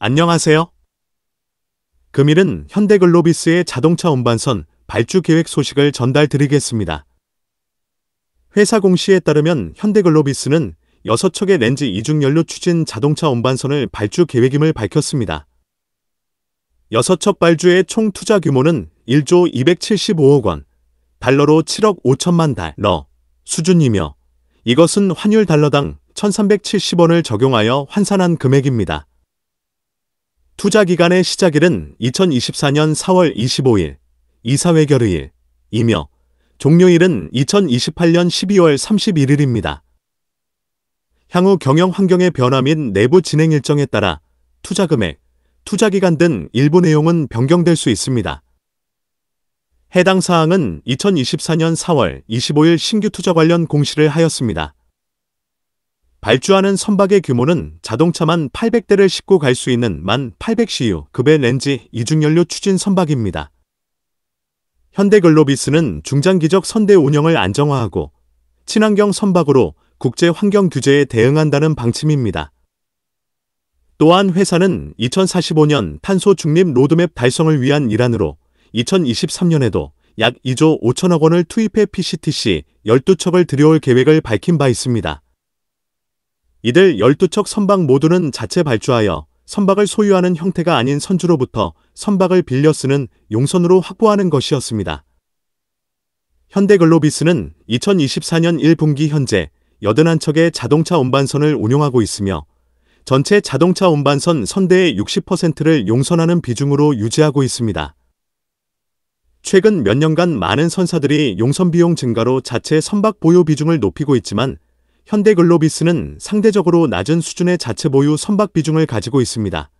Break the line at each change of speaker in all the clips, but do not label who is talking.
안녕하세요. 금일은 현대글로비스의 자동차 운반선 발주 계획 소식을 전달드리겠습니다. 회사 공시에 따르면 현대글로비스는 6척의 렌즈 이중연료 추진 자동차 운반선을 발주 계획임을 밝혔습니다. 6척 발주의 총 투자 규모는 1조 275억 원, 달러로 7억 5천만 달러 수준이며 이것은 환율 달러당 1370원을 적용하여 환산한 금액입니다. 투자기간의 시작일은 2024년 4월 25일, 이사회 결의일, 이며 종료일은 2028년 12월 31일입니다. 향후 경영 환경의 변화 및 내부 진행 일정에 따라 투자 금액, 투자 기간 등 일부 내용은 변경될 수 있습니다. 해당 사항은 2024년 4월 25일 신규 투자 관련 공시를 하였습니다. 발주하는 선박의 규모는 자동차만 800대를 싣고 갈 수 있는 만 800CU 급의 렌지 이중연료 추진 선박입니다. 현대글로비스는 중장기적 선대 운영을 안정화하고 친환경 선박으로 국제 환경 규제에 대응한다는 방침입니다. 또한 회사는 2045년 탄소 중립 로드맵 달성을 위한 일환으로 2023년에도 약 2조 5천억 원을 투입해 PCTC 12척을 들여올 계획을 밝힌 바 있습니다. 이들 12척 선박 모두는 자체 발주하여 선박을 소유하는 형태가 아닌 선주로부터 선박을 빌려 쓰는 용선으로 확보하는 것이었습니다. 현대글로비스는 2024년 1분기 현재 81척의 자동차 운반선을 운용하고 있으며 전체 자동차 운반선 선대의 60%를 용선하는 비중으로 유지하고 있습니다. 최근 몇 년간 많은 선사들이 용선 비용 증가로 자체 선박 보유 비중을 높이고 있지만 현대글로비스는 상대적으로 낮은 수준의 자체 보유 선박 비중을 가지고 있습니다.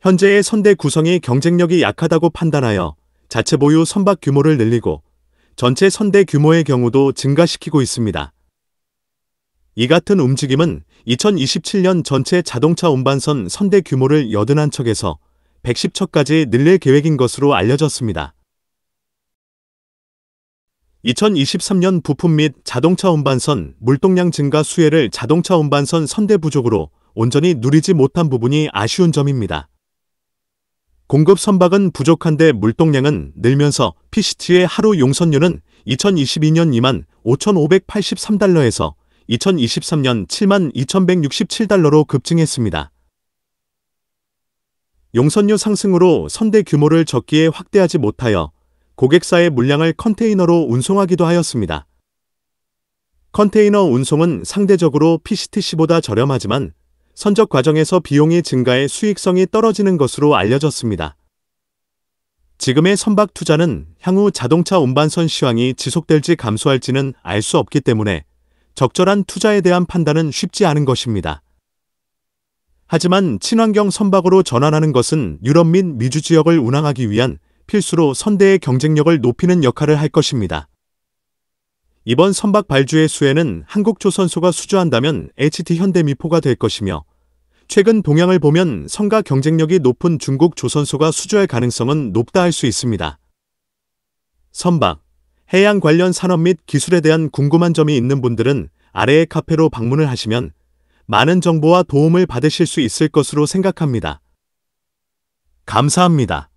현재의 선대 구성이 경쟁력이 약하다고 판단하여 자체 보유 선박 규모를 늘리고 전체 선대 규모의 경우도 증가시키고 있습니다. 이 같은 움직임은 2027년 전체 자동차 운반선 선대 규모를 81척에서 110척까지 늘릴 계획인 것으로 알려졌습니다. 2023년 부품 및 자동차 운반선 물동량 증가 수혜를 자동차 운반선 선대 부족으로 온전히 누리지 못한 부분이 아쉬운 점입니다. 공급 선박은 부족한데 물동량은 늘면서 PCT의 하루 용선료는 2022년 2만 5,583달러에서 2023년 7만 2,167달러로 급증했습니다. 용선료 상승으로 선대 규모를 적기에 확대하지 못하여 고객사의 물량을 컨테이너로 운송하기도 하였습니다. 컨테이너 운송은 상대적으로 PCTC보다 저렴하지만 선적 과정에서 비용이 증가해 수익성이 떨어지는 것으로 알려졌습니다. 지금의 선박 투자는 향후 자동차 운반선 시황이 지속될지 감소할지는 알 수 없기 때문에 적절한 투자에 대한 판단은 쉽지 않은 것입니다. 하지만 친환경 선박으로 전환하는 것은 유럽 및 미주 지역을 운항하기 위한 필수로 선대의 경쟁력을 높이는 역할을 할 것입니다. 이번 선박 발주의 수혜는 한국조 선소가 수주한다면 HT 현대미포가 될 것이며 최근 동향을 보면 성과 경쟁력이 높은 중국 조선소가 수주할 가능성은 높다 할 수 있습니다. 선박, 해양 관련 산업 및 기술에 대한 궁금한 점이 있는 분들은 아래의 카페로 방문을 하시면 많은 정보와 도움을 받으실 수 있을 것으로 생각합니다. 감사합니다.